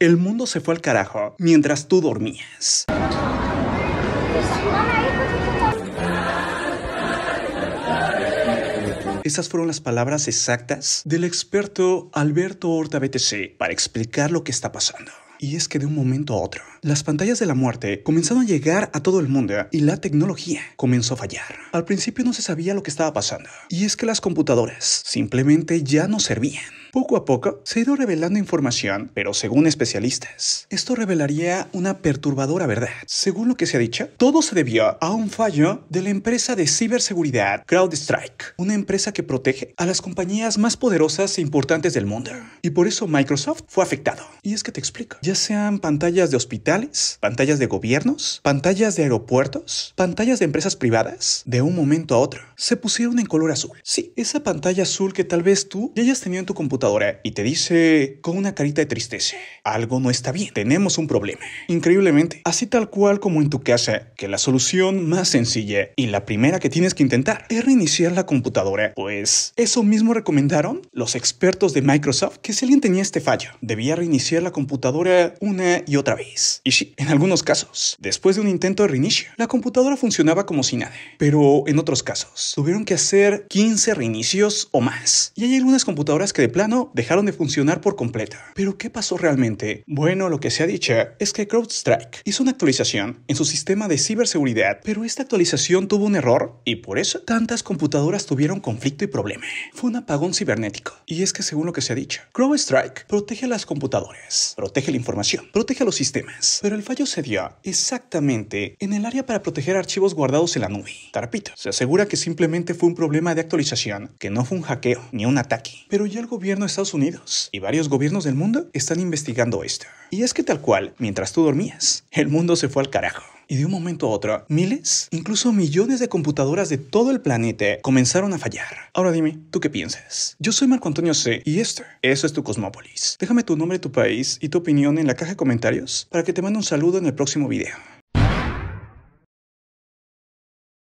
El mundo se fue al carajo mientras tú dormías. Esas fueron las palabras exactas del experto Alberto Horta BTC para explicar lo que está pasando. Y es que de un momento a otro, las pantallas de la muerte comenzaron a llegar a todo el mundo y la tecnología comenzó a fallar. Al principio no se sabía lo que estaba pasando. Y es que las computadoras simplemente ya no servían. Poco a poco se ha ido revelando información, pero según especialistas, esto revelaría una perturbadora verdad. Según lo que se ha dicho, todo se debió a un fallo de la empresa de ciberseguridad CrowdStrike, una empresa que protege a las compañías más poderosas e importantes del mundo. Y por eso Microsoft fue afectado. Y es que te explico. Ya sean pantallas de hospitales, pantallas de gobiernos, pantallas de aeropuertos, pantallas de empresas privadas, de un momento a otro, se pusieron en color azul. Sí, esa pantalla azul que tal vez tú ya hayas tenido en tu computadora y te dice con una carita de tristeza, algo no está bien, tenemos un problema. Increíblemente, así tal cual como en tu casa, que la solución más sencilla y la primera que tienes que intentar es reiniciar la computadora, pues eso mismo recomendaron los expertos de Microsoft que si alguien tenía este fallo, debía reiniciar la computadora una y otra vez. Y sí, en algunos casos, después de un intento de reinicio, la computadora funcionaba como si nada, pero en otros casos, tuvieron que hacer 15 reinicios o más. Y hay algunas computadoras que de plano dejaron de funcionar por completa. Pero ¿qué pasó realmente? Bueno, lo que se ha dicho es que CrowdStrike hizo una actualización en su sistema de ciberseguridad, pero esta actualización tuvo un error y por eso tantas computadoras tuvieron conflicto y problema. Fue un apagón cibernético. Y es que según lo que se ha dicho, CrowdStrike protege las computadoras, protege la información, protege los sistemas, pero el fallo se dio exactamente en el área para proteger archivos guardados en la nube. Tarapito, se asegura que simplemente fue un problema de actualización, que no fue un hackeo ni un ataque, pero ya el gobierno Estados Unidos y varios gobiernos del mundo están investigando esto. Y es que tal cual, mientras tú dormías, el mundo se fue al carajo. Y de un momento a otro, miles, incluso millones de computadoras de todo el planeta comenzaron a fallar. Ahora dime, ¿tú qué piensas? Yo soy Marco Antonio C. y esto, es tu Cosmópolis. Déjame tu nombre, tu país y tu opinión en la caja de comentarios para que te mande un saludo en el próximo video.